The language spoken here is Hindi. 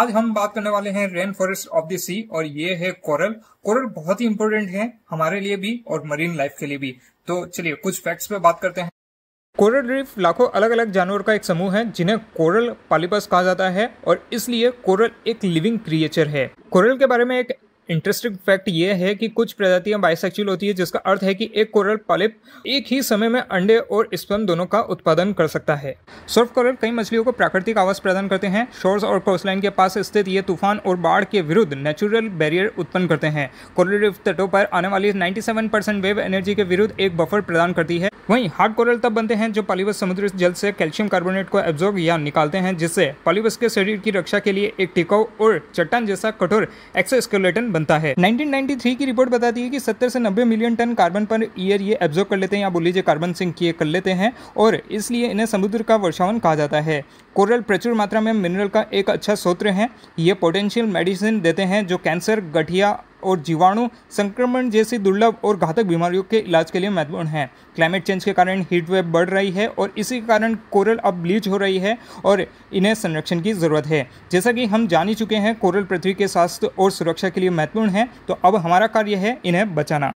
आज हम बात करने वाले हैं rainforest of the sea और ये है कोरल कोरल बहुत ही इंपॉर्टेंट है हमारे लिए भी और मरीन लाइफ के लिए भी तो चलिए कुछ फैक्ट्स पे बात करते हैं कोरल रीफ लाखों अलग अलग जानवर का एक समूह है जिन्हें कोरल पालीपस कहा जाता है और इसलिए कोरल एक लिविंग क्रिएचर है कोरल के बारे में एक इंटरेस्टिंग फैक्ट ये है कि कुछ प्रजातियां बाइसेक्चुअल होती है जिसका अर्थ है कि एक कोरल पॉलिप एक ही समय में अंडे और स्पर्म दोनों का उत्पादन कर सकता है सर्फ कोरल कई मछलियों को प्राकृतिक आवास प्रदान करते हैं शोर्स और कोस्टलाइन के पास स्थित ये तूफान और बाढ़ के विरुद्ध नेचुरल बैरियर उत्पन्न करते हैं कोरल रिफ तटों पर आने वाली नाइन्टी परसेंट वेव एनर्जी के विरुद्ध एक बफर प्रदान करती है वहीं हार्ड कोरल तब बनते हैं जो पॉलिवस समुद्र जल से कैल्शियम कार्बोनेट को एब्जॉर्ब या निकालते हैं जिससे पॉलिवस के शरीर की रक्षा के लिए एक टिकाऊ और चट्टान जैसा कठोर एक्सोस्केलेटन बनता है 1993 की रिपोर्ट बताती है कि 70 से 90 million ton carbon per year ये एब्जॉर्व कर लेते हैं या बोल लीजिए कार्बन सिंक ये कर लेते हैं और इसलिए इन्हें समुद्र का वर्षावन कहा जाता है कोरल प्रचुर मात्रा में मिनरल का एक अच्छा स्रोत है ये पोटेंशियल मेडिसिन देते हैं जो कैंसर गठिया और जीवाणु संक्रमण जैसी दुर्लभ और घातक बीमारियों के इलाज के लिए महत्वपूर्ण है क्लाइमेट चेंज के कारण हीट वेव बढ़ रही है और इसी के कारण कोरल अब ब्लीच हो रही है और इन्हें संरक्षण की ज़रूरत है जैसा कि हम जान ही चुके हैं कोरल पृथ्वी के स्वास्थ्य और सुरक्षा के लिए महत्वपूर्ण है तो अब हमारा कार्य है इन्हें बचाना